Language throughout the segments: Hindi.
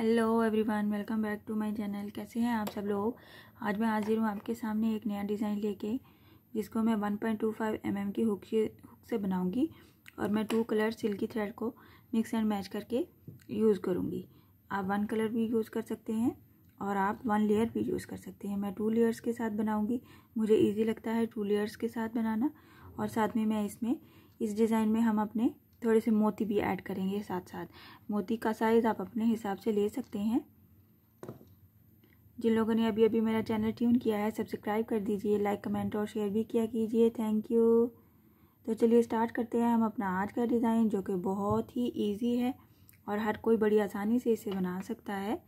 hello everyone welcome back to my channel कैसे हैं आप सब लोग आज मैं हाजिर हूँ आपके सामने एक नया डिज़ाइन लेके जिसको मैं 1.25 पॉइंट mm की हुक से हुक से बनाऊँगी और मैं टू कलर सिल्की थ्रेड को मिक्स एंड मैच करके यूज़ करूँगी आप वन कलर भी यूज़ कर सकते हैं और आप वन लेयर भी यूज़ कर सकते हैं मैं टू लेयर्स के साथ बनाऊँगी मुझे ईजी लगता है टू लेयर्स के साथ बनाना और साथ में मैं इसमें इस डिज़ाइन में हम अपने थोड़े से मोती भी ऐड करेंगे साथ साथ मोती का साइज़ आप अपने हिसाब से ले सकते हैं जिन लोगों ने अभी अभी मेरा चैनल ट्यून किया है सब्सक्राइब कर दीजिए लाइक कमेंट और शेयर भी किया कीजिए थैंक यू तो चलिए स्टार्ट करते हैं हम अपना आज का डिज़ाइन जो कि बहुत ही ईजी है और हर कोई बड़ी आसानी से इसे बना सकता है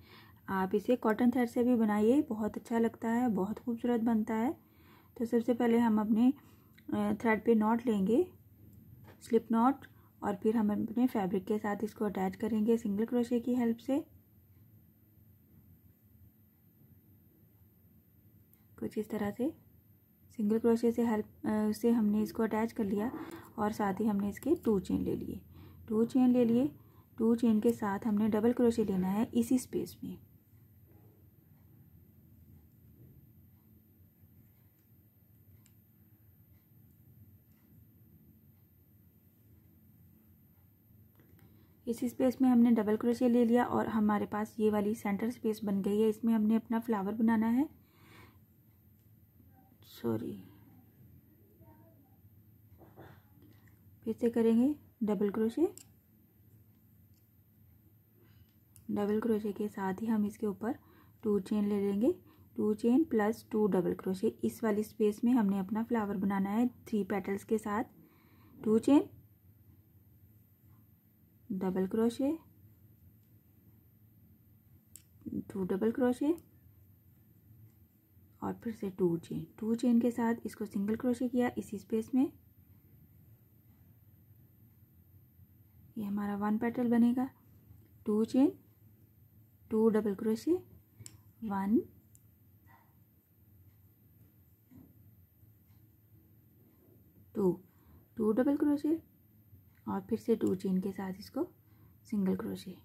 आप इसे कॉटन थ्रेड से भी बनाइए बहुत अच्छा लगता है बहुत खूबसूरत बनता है तो सबसे पहले हम अपने थ्रेड पे नॉट लेंगे स्लिप नॉट और फिर हम अपने फैब्रिक के साथ इसको अटैच करेंगे सिंगल क्रोशे की हेल्प से कुछ इस तरह से सिंगल क्रोशे से हेल्प से हमने इसको अटैच कर लिया और साथ ही हमने इसके टू चेन ले लिए टू चेन ले लिए टू चेन के साथ हमने डबल क्रोशे लेना है इसी स्पेस में इसी स्पेस में हमने डबल क्रोशिया ले लिया और हमारे पास ये वाली सेंटर स्पेस बन गई है इसमें हमने अपना फ्लावर बनाना है सॉरी फिर से करेंगे डबल क्रोशे डबल क्रोशे के साथ ही हम इसके ऊपर टू चेन ले लेंगे two chain plus two double crochet इस वाली स्पेस में हमने अपना फ्लावर बनाना है थ्री पेटल्स के साथ two chain double crochet two double crochet और फिर से टू चेन टू चेन के साथ इसको सिंगल क्रोशे किया इसी स्पेस में ये हमारा वन पेटल बनेगा two chain two double crochet one two two double crochet और फिर से टू चेन के साथ इसको single crochet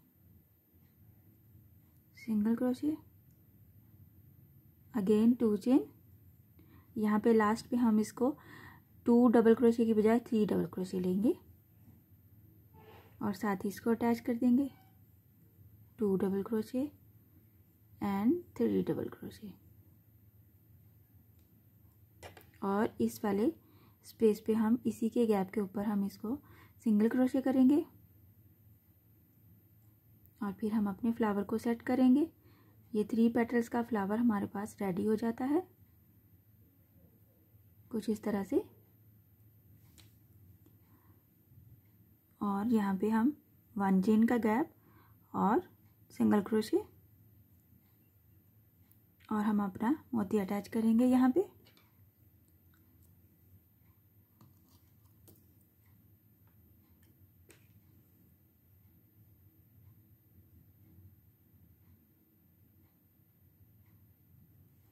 single crochet again two chain यहाँ पे लास्ट पे हम इसको टू डबल क्रोशे की बजाय थ्री डबल क्रोशे लेंगे और साथ ही इसको अटैच कर देंगे two double crochet and three double crochet और इस वाले स्पेस पे हम इसी के गैप के ऊपर हम इसको सिंगल क्रोशे करेंगे और फिर हम अपने फ्लावर को सेट करेंगे ये थ्री पेटल्स का फ्लावर हमारे पास रेडी हो जाता है कुछ इस तरह से और यहाँ पे हम वन चेन का गैप और सिंगल क्रोशे और हम अपना मोती अटैच करेंगे यहाँ पे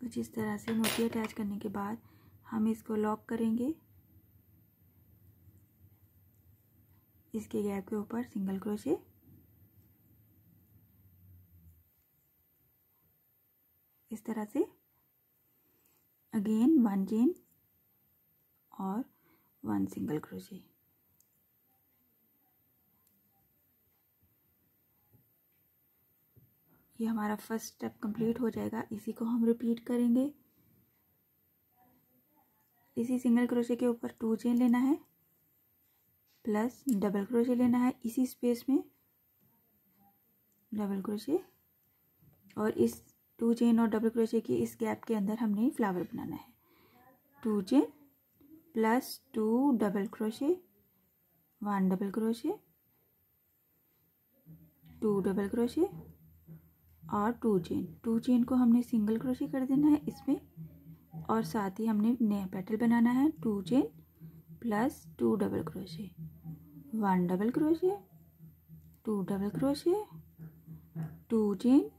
कुछ इस तरह से मोती अटैच करने के बाद हम इसको लॉक करेंगे इसके गैप के ऊपर सिंगल क्रोशे इस तरह से अगेन वन चेन और वन सिंगल क्रोशे ये हमारा फर्स्ट स्टेप कंप्लीट हो जाएगा इसी को हम रिपीट करेंगे इसी सिंगल क्रोशे के ऊपर टू चेन लेना है प्लस डबल क्रोशे लेना है इसी स्पेस में डबल क्रोशे और इस टू चेन और डबल क्रोशे के इस गैप के अंदर हमने फ्लावर बनाना है two chain plus two double crochet one double crochet two double crochet और टू चेन टू चेन को हमने सिंगल क्रोशे कर देना है इसमें और साथ ही हमने नया पेटल बनाना है two chain plus two double crochet one double crochet two double crochet two chain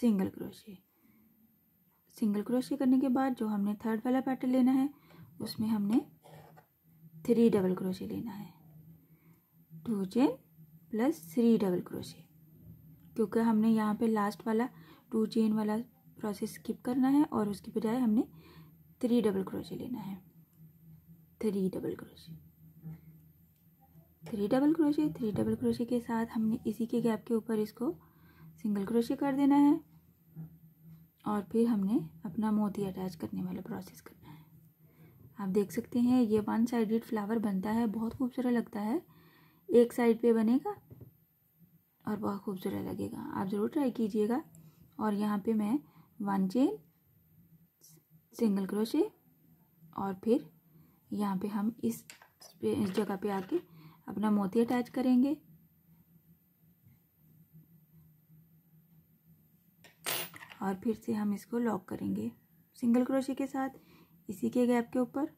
single crochet single crochet करने के बाद जो हमने थर्ड वाला पैटर्न लेना है उसमें हमने थ्री डबल क्रोशे लेना है two chain plus three double crochet क्योंकि हमने यहाँ पे लास्ट वाला टू चेन वाला प्रोसेस स्किप करना है और उसके बजाय हमने थ्री डबल क्रोशे लेना है three double crochet three double crochet three double crochet के साथ हमने इसी के गैप के ऊपर इसको सिंगल क्रोशे कर देना है और फिर हमने अपना मोती अटैच करने वाला प्रोसेस करना है आप देख सकते हैं ये वन साइडेड फ्लावर बनता है बहुत खूबसूरत लगता है एक साइड पे बनेगा और बहुत खूबसूरत लगेगा आप ज़रूर ट्राई कीजिएगा और यहाँ पे मैं वन चेन सिंगल क्रोशे और फिर यहाँ पे हम इस पे, इस जगह पे आके अपना मोती अटैच करेंगे और फिर से हम इसको लॉक करेंगे सिंगल क्रोशे के साथ इसी के गैप के ऊपर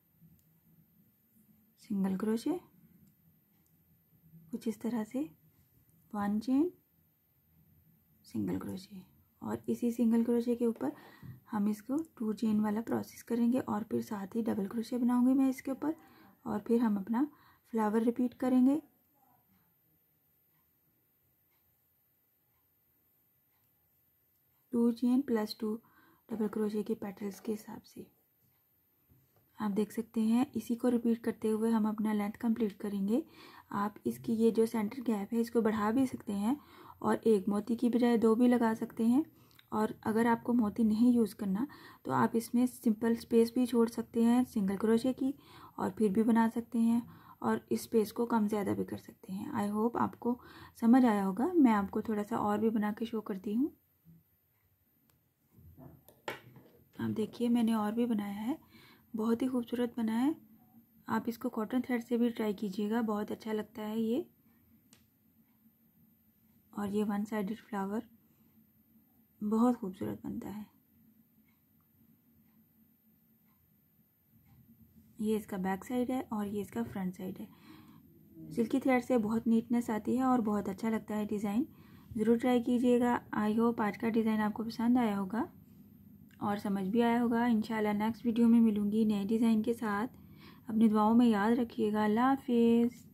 सिंगल क्रोशे कुछ इस तरह से वन चेन सिंगल क्रोशे और इसी सिंगल क्रोशे के ऊपर हम इसको टू चेन वाला प्रोसेस करेंगे और फिर साथ ही डबल क्रोशे बनाऊंगी मैं इसके ऊपर और फिर हम अपना फ्लावर रिपीट करेंगे two chain plus two double crochet के पेटल्स के हिसाब से आप देख सकते हैं इसी को रिपीट करते हुए हम अपना लेंथ कंप्लीट करेंगे आप इसकी ये जो सेंटर गैप है इसको बढ़ा भी सकते हैं और एक मोती की बजाय दो भी लगा सकते हैं और अगर आपको मोती नहीं यूज़ करना तो आप इसमें सिंपल स्पेस भी छोड़ सकते हैं सिंगल क्रोशे की और फिर भी बना सकते हैं और इस स्पेस को कम ज़्यादा भी कर सकते हैं आई होप आपको समझ आया होगा मैं आपको थोड़ा सा और भी बना के शो करती हूँ आप देखिए मैंने और भी बनाया है बहुत ही खूबसूरत बना है आप इसको कॉटन थ्रेड से भी ट्राई कीजिएगा बहुत अच्छा लगता है ये और ये वन साइडेड फ्लावर बहुत खूबसूरत बनता है ये इसका बैक साइड है और ये इसका फ्रंट साइड है सिल्की थ्रेड से बहुत नीटनेस आती है और बहुत अच्छा लगता है डिज़ाइन ज़रूर ट्राई कीजिएगा आई होप आज का डिज़ाइन आपको पसंद आया होगा और समझ भी आया होगा इन नेक्स्ट वीडियो में मिलूँगी नए डिज़ाइन के साथ अपनी दुआओं में याद रखिएगा अल्लाह हाफिज़